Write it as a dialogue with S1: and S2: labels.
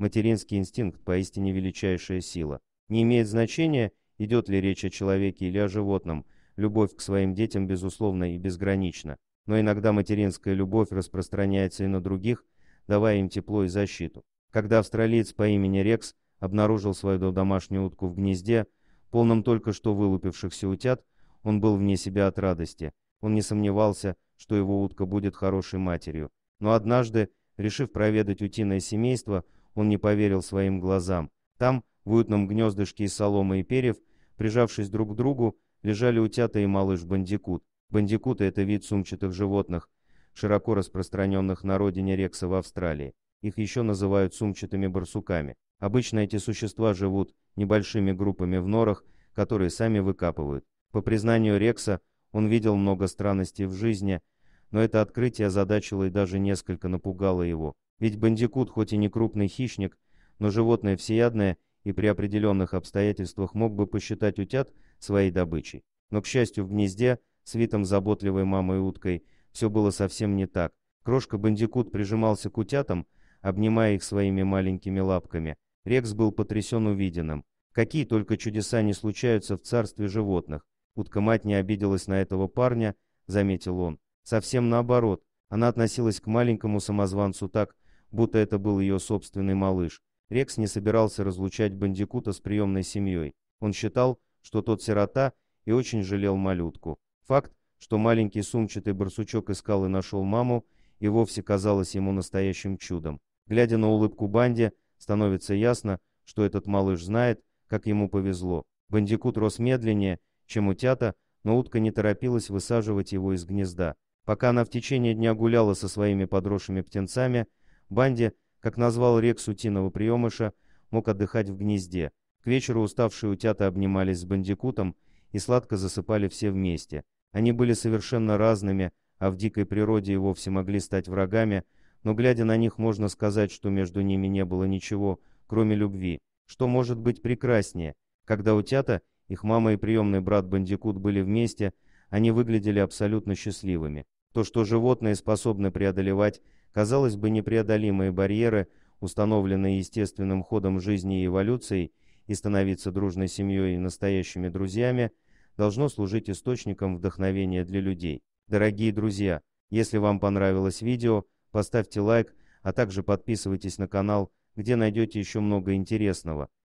S1: Материнский инстинкт – поистине величайшая сила. Не имеет значения, идет ли речь о человеке или о животном, любовь к своим детям безусловна и безгранична. Но иногда материнская любовь распространяется и на других, давая им тепло и защиту. Когда австралиец по имени Рекс обнаружил свою домашнюю утку в гнезде, полном только что вылупившихся утят, он был вне себя от радости. Он не сомневался, что его утка будет хорошей матерью. Но однажды, решив проведать утиное семейство, он не поверил своим глазам. Там, в уютном гнездышке из соломы и перьев, прижавшись друг к другу, лежали утята и малыш бандикут. Бандикуты — это вид сумчатых животных, широко распространенных на родине Рекса в Австралии. Их еще называют сумчатыми барсуками. Обычно эти существа живут небольшими группами в норах, которые сами выкапывают. По признанию Рекса, он видел много странностей в жизни, но это открытие озадачило и даже несколько напугало его. Ведь бандикут хоть и не крупный хищник, но животное всеядное и при определенных обстоятельствах мог бы посчитать утят своей добычей. Но, к счастью, в гнезде, с витом заботливой мамой уткой, все было совсем не так. Крошка-бандикут прижимался к утятам, обнимая их своими маленькими лапками. Рекс был потрясен увиденным. Какие только чудеса не случаются в царстве животных. Утка-мать не обиделась на этого парня, заметил он. Совсем наоборот, она относилась к маленькому самозванцу так, будто это был ее собственный малыш. Рекс не собирался разлучать бандикута с приемной семьей. Он считал, что тот сирота, и очень жалел малютку. Факт, что маленький сумчатый барсучок искал и нашел маму, и вовсе казалось ему настоящим чудом. Глядя на улыбку Банди, становится ясно, что этот малыш знает, как ему повезло. Бандикут рос медленнее, чем утята, но утка не торопилась высаживать его из гнезда. Пока она в течение дня гуляла со своими подросшими птенцами, Банди, как назвал Рекс утиного приемыша, мог отдыхать в гнезде. К вечеру уставшие утята обнимались с бандикутом и сладко засыпали все вместе. Они были совершенно разными, а в дикой природе и вовсе могли стать врагами, но глядя на них, можно сказать, что между ними не было ничего, кроме любви. Что может быть прекраснее? Когда утята, их мама и приемный брат Бандикут были вместе, они выглядели абсолютно счастливыми. То, что животные способны преодолевать, казалось бы, непреодолимые барьеры, установленные естественным ходом жизни и эволюцией, и становиться дружной семьей и настоящими друзьями, должно служить источником вдохновения для людей. Дорогие друзья, если вам понравилось видео, поставьте лайк, а также подписывайтесь на канал, где найдете еще много интересного.